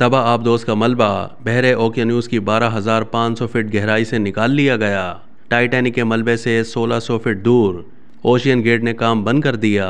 तबा आबदोज का मलबा बहरे ओकियानूस की 12,500 फीट गहराई से निकाल लिया गया टाइटैनिक के मलबे से 1600 फीट दूर ओशियन गेट ने काम बंद कर दिया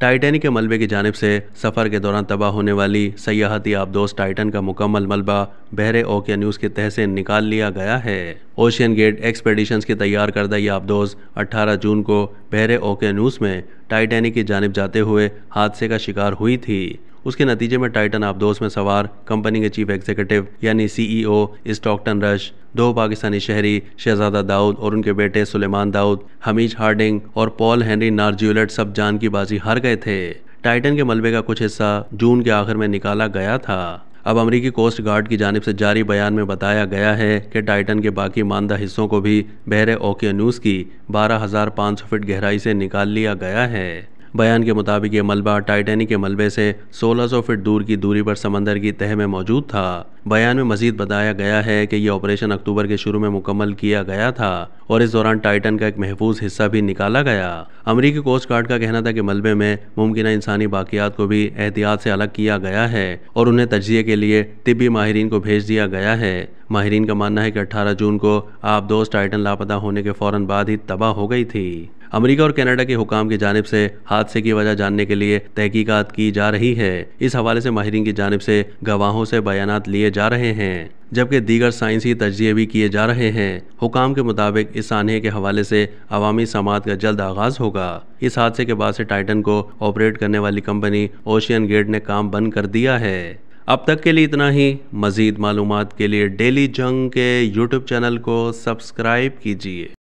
टाइटैनिक के मलबे की जानब से सफ़र के दौरान तबाह होने वाली सयाहती आबदोज टाइटन का मुकम्मल मलबा बहरे ओकिया न्यूज़ के तह से निकाल लिया गया है ओशियन गेट एक्सपेडिशंस की तैयार करदा यह आबदोज 18 जून को बहरे ओकिया न्यूज़ में टाइटैनिक की जानब जाते हुए हादसे का शिकार हुई थी उसके नतीजे में टाइटन आबदोस में सवार कंपनी के चीफ एग्जीक्यूटिव यानी सीईओ e स्टॉकटन रश दो पाकिस्तानी शहरी शहजादा दाऊद और उनके बेटे सुलेमान दाऊद हमीज हार्डिंग और पॉल हेनरी नार्ज्यूलेट सब जान की बाजी हार गए थे टाइटन के मलबे का कुछ हिस्सा जून के आखिर में निकाला गया था अब अमरीकी कोस्ट गार्ड की जानब से जारी बयान में बताया गया है कि टाइटन के बाकी मानदा हिस्सों को भी बहरे ओकियानूस की बारह हज़ार पाँच सौ फीट गहराई से निकाल लिया गया है बयान के मुताबिक ये मलबा टाइटेनिक के मलबे से 1600 फीट दूर की दूरी पर समंदर की तह में मौजूद था बयान में मजीद बताया गया है कि यह ऑपरेशन अक्टूबर के शुरू में मुकम्मल किया गया था और इस दौरान टाइटन का एक महफूज हिस्सा भी निकाला गया अमरीकी कोस्ट गार्ड का कहना था कि मलबे में मुमकिन इंसानी बाकियात को भी एहतियात से अलग किया गया है और उन्हें तजिए के लिए तिबी माहरीन को भेज दिया गया है माहरीन का मानना है कि 18 जून को आप दोस्त टाइटन लापता होने के फौरन बाद ही तबाह हो गई थी अमेरिका और कनाडा के हुकाम की जानब से हादसे की वजह जानने के लिए तहकीकात की जा रही है इस हवाले से माहरीन की जानब से गवाहों से बयान लिए जा रहे हैं जबकि दीगर साइंसी तजिए भी किए जा रहे हैं हुकाम के मुताबिक इस सानहे के हवाले से अवामी समात का जल्द आगाज़ होगा इस हादसे के बाद से टाइटन को ऑपरेट करने वाली कंपनी ओशियन गेट ने काम बंद कर दिया है अब तक के लिए इतना ही मज़ीद मालूम के लिए डेली जंग के यूट्यूब चैनल को सब्सक्राइब कीजिए